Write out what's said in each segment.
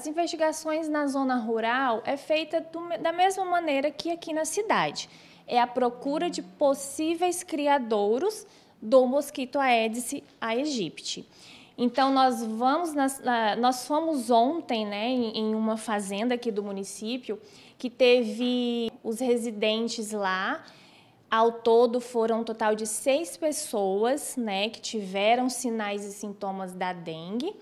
As investigações na zona rural é feita do, da mesma maneira que aqui na cidade. É a procura de possíveis criadouros do mosquito Aedes aegypti. Então nós vamos nas, na, nós fomos ontem, né, em, em uma fazenda aqui do município que teve os residentes lá ao todo foram um total de seis pessoas né, que tiveram sinais e sintomas da dengue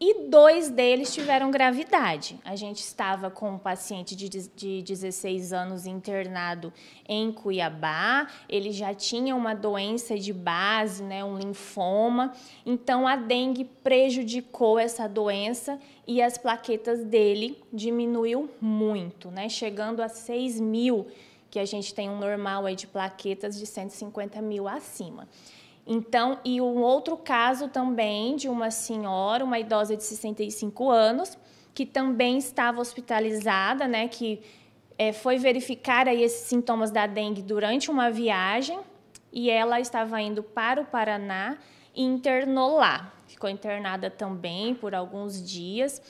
e dois deles tiveram gravidade. A gente estava com um paciente de, de 16 anos internado em Cuiabá, ele já tinha uma doença de base, né, um linfoma, então a dengue prejudicou essa doença e as plaquetas dele diminuiu muito, né, chegando a 6 mil, que a gente tem um normal aí de plaquetas de 150 mil acima. Então, e um outro caso também de uma senhora, uma idosa de 65 anos, que também estava hospitalizada, né, que é, foi verificar aí esses sintomas da dengue durante uma viagem e ela estava indo para o Paraná e internou lá. Ficou internada também por alguns dias.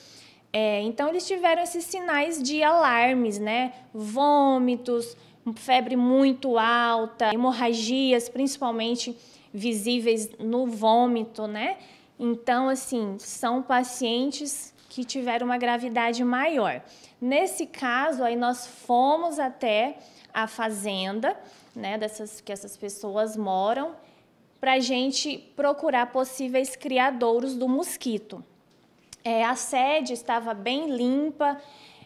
É, então, eles tiveram esses sinais de alarmes, né? Vômitos, febre muito alta, hemorragias, principalmente visíveis no vômito, né? Então, assim, são pacientes que tiveram uma gravidade maior. Nesse caso, aí nós fomos até a fazenda, né, dessas que essas pessoas moram, para a gente procurar possíveis criadouros do mosquito. É, a sede estava bem limpa,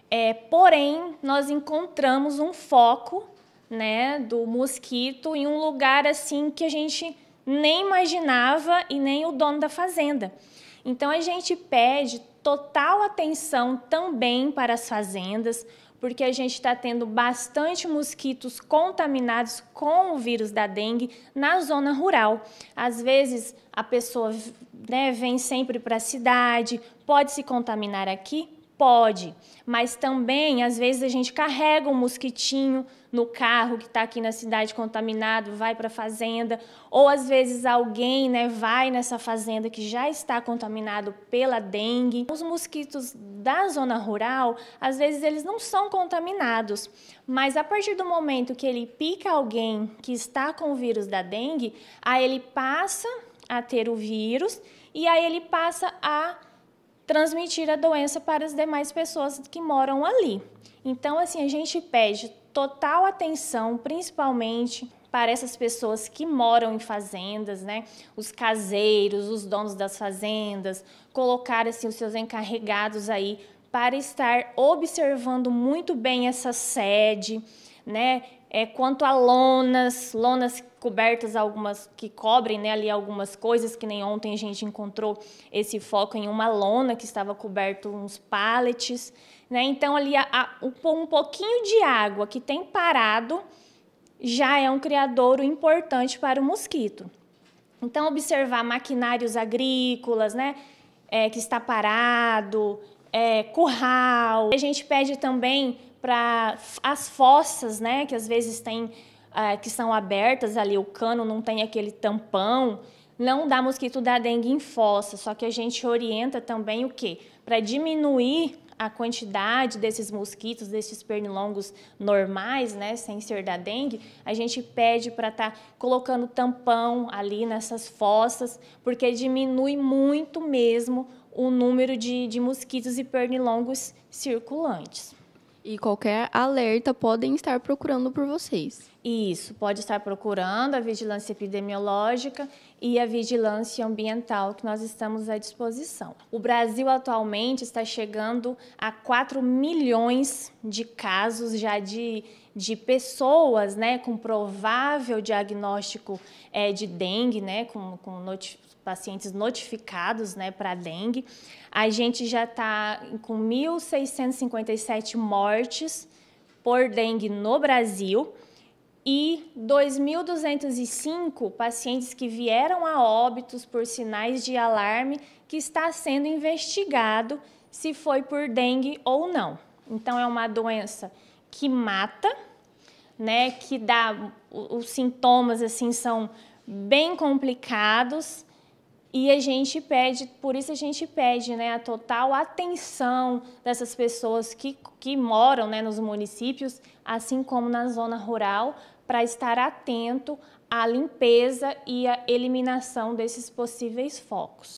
é, porém nós encontramos um foco, né, do mosquito em um lugar assim que a gente nem imaginava e nem o dono da fazenda. Então a gente pede total atenção também para as fazendas, porque a gente está tendo bastante mosquitos contaminados com o vírus da dengue na zona rural. Às vezes a pessoa né, vem sempre para a cidade, pode se contaminar aqui, Pode, mas também às vezes a gente carrega um mosquitinho no carro que está aqui na cidade contaminado, vai para a fazenda, ou às vezes alguém né, vai nessa fazenda que já está contaminado pela dengue. Os mosquitos da zona rural, às vezes eles não são contaminados, mas a partir do momento que ele pica alguém que está com o vírus da dengue, aí ele passa a ter o vírus e aí ele passa a transmitir a doença para as demais pessoas que moram ali. Então, assim, a gente pede total atenção, principalmente para essas pessoas que moram em fazendas, né? Os caseiros, os donos das fazendas, colocar assim os seus encarregados aí para estar observando muito bem essa sede, né? É, quanto a lonas, lonas cobertas algumas que cobrem né, ali algumas coisas que nem ontem a gente encontrou esse foco em uma lona que estava coberto uns paletes né? Então ali a, a, um pouquinho de água que tem parado já é um criadouro importante para o mosquito. Então observar maquinários agrícolas, né, é, que está parado, é, curral. A gente pede também para as fossas, né, que às vezes tem uh, que são abertas ali, o cano não tem aquele tampão, não dá mosquito da dengue em fossa, só que a gente orienta também o quê? Para diminuir a quantidade desses mosquitos, desses pernilongos normais, né, sem ser da dengue, a gente pede para estar tá colocando tampão ali nessas fossas, porque diminui muito mesmo o número de, de mosquitos e pernilongos circulantes. E qualquer alerta podem estar procurando por vocês. Isso, pode estar procurando a vigilância epidemiológica e a vigilância ambiental que nós estamos à disposição. O Brasil atualmente está chegando a 4 milhões de casos já de, de pessoas né, com provável diagnóstico é, de dengue, né, com, com noti pacientes notificados né, para dengue. A gente já está com 1.657 mortes por dengue no Brasil e 2.205 pacientes que vieram a óbitos por sinais de alarme que está sendo investigado se foi por dengue ou não. Então é uma doença que mata, né, que dá os sintomas assim são bem complicados e a gente pede, por isso a gente pede né, a total atenção dessas pessoas que, que moram né, nos municípios, assim como na zona rural, para estar atento à limpeza e à eliminação desses possíveis focos.